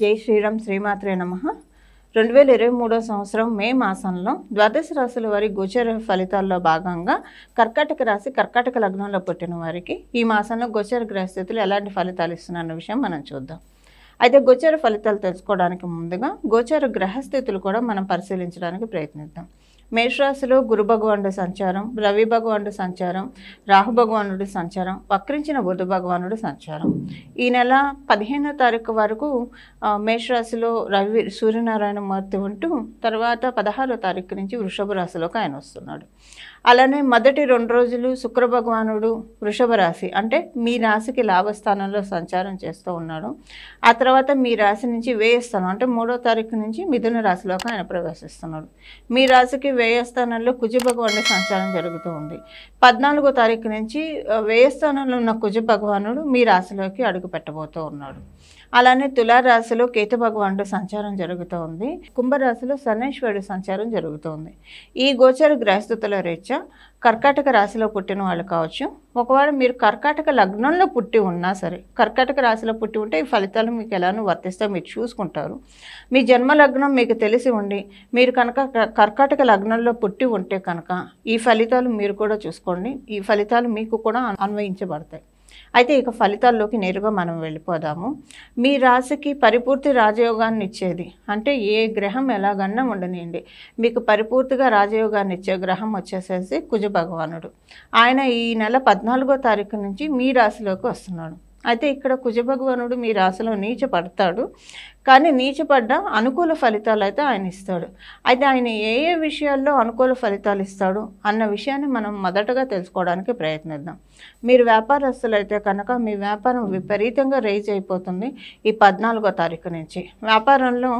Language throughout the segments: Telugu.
జై శ్రీరామ్ శ్రీమాత్రే నమ రెండు వేల ఇరవై మూడో సంవత్సరం మే మాసంలో ద్వాదశ రాశుల వారి గోచర ఫలితాల్లో భాగంగా కర్కాటక రాశి కర్కాటక లగ్నంలో పుట్టిన వారికి ఈ మాసంలో గోచర గ్రహస్థితులు ఎలాంటి ఫలితాలు ఇస్తున్నారన్న విషయం మనం చూద్దాం అయితే గోచర ఫలితాలు తెలుసుకోవడానికి ముందుగా గోచర గ్రహస్థితులు కూడా మనం పరిశీలించడానికి ప్రయత్నిద్దాం మేషరాశిలో గురు భగవానుడు సంచారం రవి భగవానుడు సంచారం రాహు భగవానుడు సంచారం వక్రించిన బుధ భగవానుడు సంచారం ఈ నెల పదిహేనో తారీఖు వరకు మేషరాశిలో రవి సూర్యనారాయణ మూర్తి ఉంటూ తర్వాత పదహారో తారీఖు నుంచి వృషభ రాశిలోకి ఆయన వస్తున్నాడు అలానే మొదటి రెండు రోజులు శుక్ర భగవానుడు వృషభ రాశి అంటే మీ రాశికి లాభస్థానంలో సంచారం చేస్తూ ఉన్నాడు ఆ తర్వాత మీ రాశి నుంచి వేయస్థానం అంటే మూడో తారీఖు నుంచి మిథున రాశిలోకి ఆయన ప్రవేశిస్తున్నాడు మీ రాశికి వ్యయస్థానంలో కుజ భగవానుడి సంచారం జరుగుతూ ఉంది పద్నాలుగో తారీఖు నుంచి వ్యయస్థానంలో ఉన్న కుజ భగవానుడు మీ రాశిలోకి అడుగు పెట్టబోతూ ఉన్నాడు అలానే తులారాశిలో కేతు భగవానుడు సంచారం జరుగుతోంది కుంభరాశిలో సన్నేశ్వరుడు సంచారం జరుగుతోంది ఈ గోచర గ్రహస్థుతుల రేచ కర్కాటక రాశిలో పుట్టిన వాళ్ళు కావచ్చు ఒకవేళ మీరు కర్కాటక లగ్నంలో పుట్టి ఉన్నా సరే కర్కాటక రాశిలో పుట్టి ఉంటే ఈ ఫలితాలు మీకు ఎలానో వర్తిస్తే మీరు చూసుకుంటారు మీ జన్మ లగ్నం మీకు తెలిసి ఉండి మీరు కనుక కర్కాటక లగ్నంలో పుట్టి ఉంటే కనుక ఈ ఫలితాలు మీరు కూడా చూసుకోండి ఈ ఫలితాలు మీకు కూడా అన్వయించబడతాయి అయితే ఇక ఫలితాల్లోకి నేరుగా మనం వెళ్ళిపోదాము మీ రాశికి పరిపూర్తి రాజయోగాన్ని ఇచ్చేది అంటే ఏ గ్రహం ఎలాగన్నా ఉండనియండి మీకు పరిపూర్తిగా రాజయోగాన్ని ఇచ్చే గ్రహం వచ్చేసేసి కుజ భగవానుడు ఆయన ఈ నెల పద్నాలుగో తారీఖు నుంచి మీ రాశిలోకి వస్తున్నాడు అయితే ఇక్కడ కుజ భగవానుడు మీ రాశిలో నీచ పడతాడు కానీ నీచపడ్డ అనుకూల ఫలితాలు అయితే ఆయన ఇస్తాడు అయితే ఆయన ఏ ఏ విషయాల్లో అనుకూల ఫలితాలు ఇస్తాడు అన్న విషయాన్ని మనం మొదటగా తెలుసుకోవడానికి ప్రయత్నిద్దాం మీరు వ్యాపారస్తులు అయితే కనుక మీ వ్యాపారం విపరీతంగా రైజ్ అయిపోతుంది ఈ పద్నాలుగో తారీఖు నుంచి వ్యాపారంలో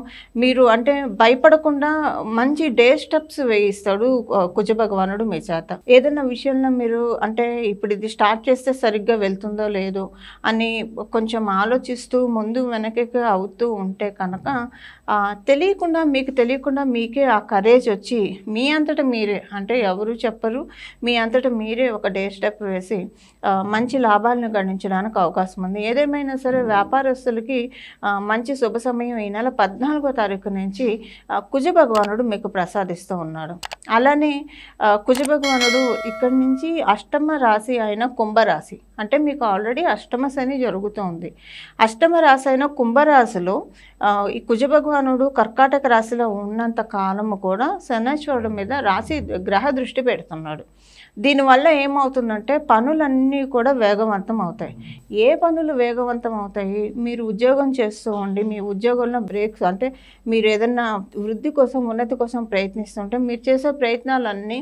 మీరు అంటే భయపడకుండా మంచి డే స్టెప్స్ వేయిస్తాడు కుజ భగవానుడు మీ చేత ఏదైనా విషయంలో మీరు అంటే ఇప్పుడు ఇది స్టార్ట్ చేస్తే సరిగ్గా వెళ్తుందో లేదో అని కొంచెం ఆలోచిస్తూ ముందు వెనకకి అవుతూ ఉంటే కనుక తెలియకుండా మీకు తెలియకుండా మీకే ఆ కరేజ్ వచ్చి మీ అంతటా మీరే అంటే ఎవరు చెప్పరు మీ అంతటా మీరే ఒక డే స్టెప్ వేసి మంచి లాభాలను గణించడానికి అవకాశం ఉంది ఏదేమైనా సరే వ్యాపారస్తులకి మంచి శుభ సమయం ఈ నెల పద్నాలుగో తారీఖు నుంచి కుజ భగవానుడు మీకు ప్రసాదిస్తూ ఉన్నాడు అలానే కుజభగవానుడు ఇక్కడి నుంచి అష్టమ రాశి అయిన కుంభరాశి అంటే మీకు ఆల్రెడీ అష్టమ శని జరుగుతుంది అష్టమ రాశి అయిన కుంభరాశిలో ఈ కుజభగవానుడు కర్కాటక రాశిలో ఉన్నంత కాలము కూడా శనేశ్వరుడు మీద రాశి గ్రహ దృష్టి పెడుతున్నాడు దీనివల్ల ఏమవుతుందంటే పనులన్నీ కూడా వేగవంతం అవుతాయి ఏ పనులు వేగవంతం అవుతాయి మీరు ఉద్యోగం చేస్తూ ఉండి మీ ఉద్యోగంలో బ్రేక్స్ అంటే మీరు ఏదన్నా వృద్ధి కోసం ఉన్నతి కోసం ప్రయత్నిస్తుంటే మీరు చేసే ప్రయత్నాలన్నీ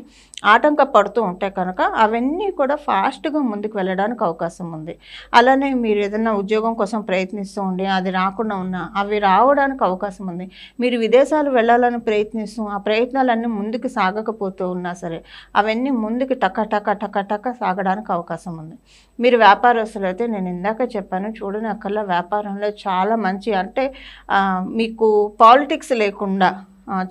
ఆటంక పడుతూ ఉంటాయి కనుక అవన్నీ కూడా ఫాస్ట్గా ముందుకు వెళ్ళడానికి అవకాశం ఉంది అలానే మీరు ఏదైనా ఉద్యోగం కోసం ప్రయత్నిస్తూ ఉండి అది రాకుండా ఉన్నా అవి రావడానికి అవకాశం ఉంది మీరు విదేశాలు వెళ్ళాలని ప్రయత్నిస్తూ ఆ ప్రయత్నాలన్నీ ముందుకు సాగకపోతూ ఉన్నా సరే అవన్నీ ముందుకు టక టక టక టక సాగడానికి అవకాశం ఉంది మీరు వ్యాపారస్తులు అయితే నేను ఇందాక చెప్పాను చూడని అక్కర్లా వ్యాపారంలో చాలా మంచి అంటే మీకు పాలిటిక్స్ లేకుండా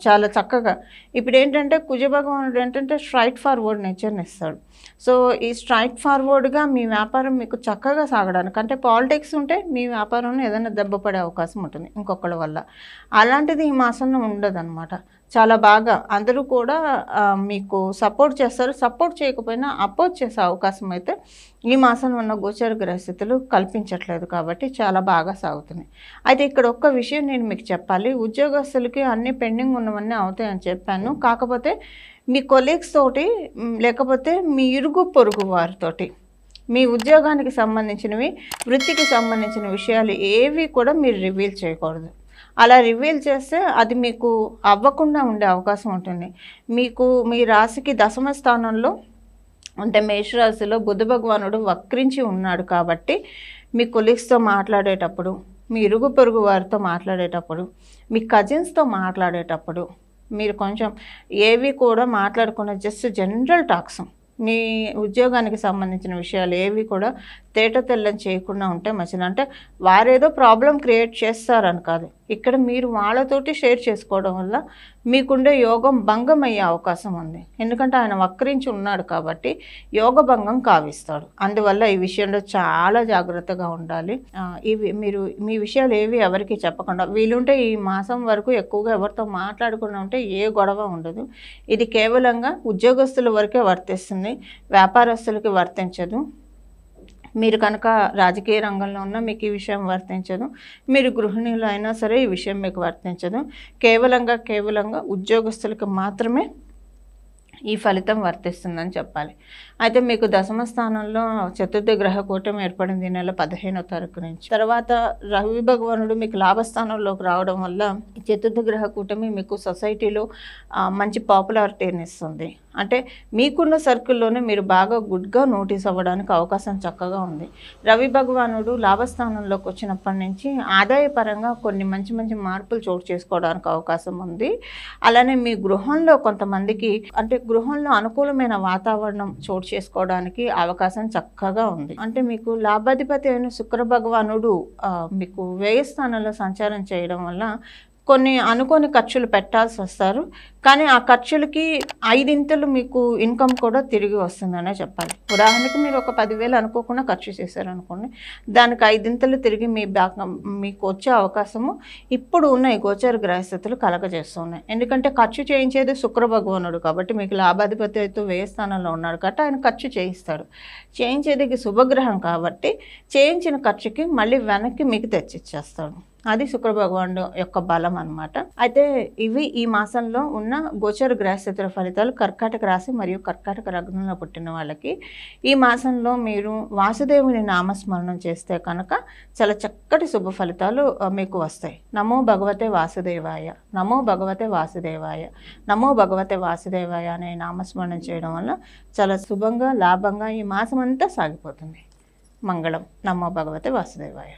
చాలా చక్కగా ఇప్పుడు ఏంటంటే కుజ భగవానుడు ఏంటంటే స్ట్రైట్ ఫార్వర్డ్ నేచర్ని ఇస్తాడు సో ఈ స్ట్రైట్ ఫార్వర్డ్గా మీ వ్యాపారం మీకు చక్కగా సాగడానికి అంటే పాలిటిక్స్ ఉంటే మీ వ్యాపారంలో ఏదైనా దెబ్బపడే అవకాశం ఉంటుంది ఇంకొకళ్ళ వల్ల అలాంటిది ఈ మాసంలో ఉండదు చాలా బాగా అందరూ కూడా మీకు సపోర్ట్ చేస్తారు సపోర్ట్ చేయకపోయినా అపోజ్ చేసే అవకాశం అయితే ఈ మాసంలో ఉన్న గోచర గ్రహస్థితులు కల్పించట్లేదు కాబట్టి చాలా బాగా సాగుతున్నాయి అయితే ఇక్కడ ఒక్క విషయం నేను మీకు చెప్పాలి ఉద్యోగస్తులకి అన్ని పెండింగ్ ఉన్నవన్నీ అవుతాయని చెప్పాను కాకపోతే మీ కొలీగ్స్ తోటి లేకపోతే మీ ఇరుగు పొరుగు వారితోటి మీ ఉద్యోగానికి సంబంధించినవి వృత్తికి సంబంధించిన విషయాలు ఏవి కూడా మీరు రివీల్ చేయకూడదు అలా రివీల్ చేస్తే అది మీకు అవ్వకుండా ఉండే అవకాశం ఉంటుంది మీకు మీ రాశికి దశమ స్థానంలో అంటే మేషరాశిలో బుద్ధ భగవానుడు వక్రించి ఉన్నాడు కాబట్టి మీ కొలీగ్స్తో మాట్లాడేటప్పుడు మీ ఇరుగు పొరుగు వారితో మాట్లాడేటప్పుడు మీ కజిన్స్తో మాట్లాడేటప్పుడు మీరు కొంచెం ఏవి కూడా మాట్లాడకుండా జస్ట్ జనరల్ టాక్స్ మీ ఉద్యోగానికి సంబంధించిన విషయాలు ఏవి కూడా తేట తెల్లని చేయకుండా ఉంటే మంచిది అంటే వారేదో ప్రాబ్లం క్రియేట్ చేస్తారని కాదు ఇక్కడ మీరు వాళ్ళతోటి షేర్ చేసుకోవడం వల్ల మీకుండే యోగం భంగం అయ్యే అవకాశం ఉంది ఎందుకంటే ఆయన వక్రించి ఉన్నాడు కాబట్టి యోగ భంగం కావిస్తాడు అందువల్ల ఈ విషయంలో చాలా జాగ్రత్తగా ఉండాలి ఇవి మీరు మీ విషయాలు ఏవి ఎవరికి చెప్పకుండా వీలుంటే ఈ మాసం వరకు ఎక్కువగా ఎవరితో మాట్లాడకుండా ఉంటే ఏ గొడవ ఉండదు ఇది కేవలంగా ఉద్యోగస్తుల వరకే వర్తిస్తుంది వ్యాపారస్తులకి వర్తించదు మీరు కనుక రాజకీయ రంగంలో ఉన్న మీకు ఈ విషయం వర్తించదు మీరు గృహిణులు అయినా సరే ఈ విషయం మీకు వర్తించదు కేవలంగా కేవలంగా ఉద్యోగస్తులకు మాత్రమే ఈ ఫలితం వర్తిస్తుందని చెప్పాలి అయితే మీకు దశమ స్థానంలో చతుర్థ గ్రహ కూటమి ఏర్పడింది నెల పదిహేనో తారీఖు నుంచి తర్వాత రవి భగవానుడు మీకు లాభస్థానంలోకి రావడం వల్ల చతుర్థ గ్రహ కూటమి మీకు సొసైటీలో మంచి పాపులారిటీని ఇస్తుంది అంటే మీకున్న సర్కిల్లోనే మీరు బాగా గుడ్గా నోటీస్ అవ్వడానికి అవకాశం చక్కగా ఉంది రవి భగవానుడు లాభస్థానంలోకి వచ్చినప్పటి నుంచి ఆదాయపరంగా కొన్ని మంచి మంచి మార్పులు చోటు చేసుకోవడానికి అవకాశం ఉంది అలానే మీ గృహంలో కొంతమందికి అంటే గృహంలో అనుకూలమైన వాతావరణం చోటు చేసుకోవడానికి అవకాశం చక్కగా ఉంది అంటే మీకు లాభాధిపతి అయిన శుక్ర భగవానుడు మీకు వ్యయస్థానంలో సంచారం చేయడం వల్ల కొన్ని అనుకోని ఖర్చులు పెట్టాల్సి వస్తారు కానీ ఆ ఖర్చులకి ఐదింతలు మీకు ఇన్కమ్ కూడా తిరిగి వస్తుందనే చెప్పాలి ఉదాహరణకి మీరు ఒక పదివేలు అనుకోకుండా ఖర్చు చేశారనుకోండి దానికి ఐదింతలు తిరిగి మీ బ్యాక్ మీకు వచ్చే అవకాశము ఇప్పుడు ఉన్న ఈ గోచర గ్రహస్థితులు కలగజేస్తున్నాయి ఎందుకంటే ఖర్చు చేయించేది శుక్ర భగవానుడు కాబట్టి మీకు లాభాధిపతి అయితే వ్యయ స్థానంలో ఉన్నాడు కాబట్టి ఆయన ఖర్చు చేయిస్తాడు చేయించేది శుభగ్రహం కాబట్టి చేయించిన ఖర్చుకి మళ్ళీ వెనక్కి మీకు తెచ్చిచ్చేస్తాడు అది శుక్ర యొక్క బలం అనమాట అయితే ఇవి ఈ మాసంలో ఉన్న గోచర గ్రహస్థితుల ఫలితాలు కర్కాటక రాశి మరియు కర్కాటక రగ్నంలో పుట్టిన వాళ్ళకి ఈ మాసంలో మీరు వాసుదేవుని నామస్మరణం చేస్తే కనుక చాలా చక్కటి శుభ ఫలితాలు మీకు వస్తాయి నమో భగవతే వాసుదేవాయ నమో భగవతే వాసుదేవాయ నమో భగవతే వాసుదేవాయ అనే నామస్మరణం చేయడం వల్ల చాలా శుభంగా లాభంగా ఈ మాసం అంతా సాగిపోతుంది మంగళం నమో భగవతే వాసుదేవాయ